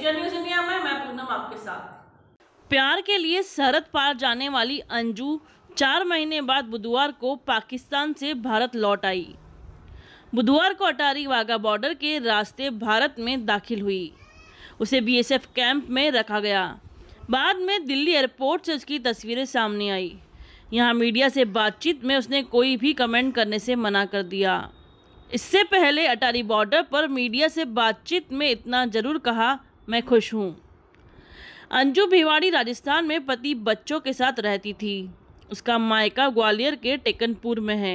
Asia news India में मैं पूनम आपके साथ प्यार के लिए सरहद पार जाने वाली अंजू चार महीने बाद बुधवार को पाकिस्तान से भारत लौट आई बुधवार को अटारी वाघा बॉर्डर के रास्ते भारत में दाखिल हुई उसे बीएसएफ कैंप में रखा गया बाद में दिल्ली एयरपोर्ट से उसकी तस्वीरें सामने आई यहाँ मीडिया से बातचीत में उसने कोई भी कमेंट करने से मना कर दिया इससे पहले अटारी बॉर्डर पर मीडिया से बातचीत में इतना ज़रूर कहा मैं खुश हूँ अंजू भिवाड़ी राजस्थान में पति बच्चों के साथ रहती थी उसका मायका ग्वालियर के टेकनपुर में है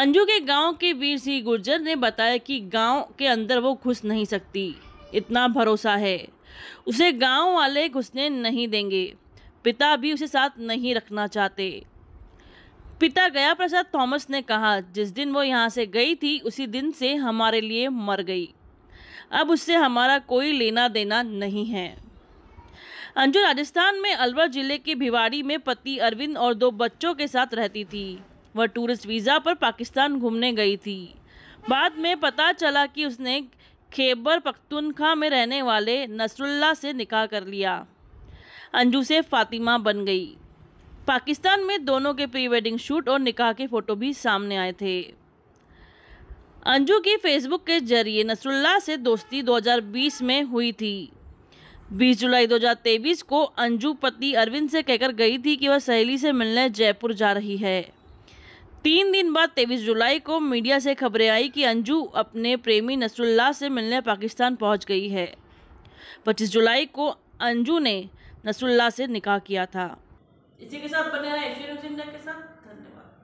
अंजू के गांव के वीर सिंह गुर्जर ने बताया कि गांव के अंदर वो घुस नहीं सकती इतना भरोसा है उसे गांव वाले घुसने नहीं देंगे पिता भी उसे साथ नहीं रखना चाहते पिता गया प्रसाद थॉमस ने कहा जिस दिन वो यहाँ से गई थी उसी दिन से हमारे लिए मर गई अब उससे हमारा कोई लेना देना नहीं है अंजू राजस्थान में अलवर जिले के भिवाड़ी में पति अरविंद और दो बच्चों के साथ रहती थी वह टूरिस्ट वीज़ा पर पाकिस्तान घूमने गई थी बाद में पता चला कि उसने खेबर पख्तुनखा में रहने वाले नसरुल्ला से निकाह कर लिया अंजू से फातिमा बन गई पाकिस्तान में दोनों के प्री वेडिंग शूट और निकाह के फ़ोटो भी सामने आए थे अंजू की फेसबुक के जरिए नसरुल्ला से दोस्ती 2020 में हुई थी 20 जुलाई 2023 को अंजू पति अरविंद से कहकर गई थी कि वह सहेली से मिलने जयपुर जा रही है तीन दिन बाद 23 जुलाई को मीडिया से खबरें आई कि अंजू अपने प्रेमी नसरुल्ला से मिलने पाकिस्तान पहुंच गई है 25 जुलाई को अंजू ने नसरुल्ला से निकाह किया था इसी के साथ बने रहे के साथ धन्यवाद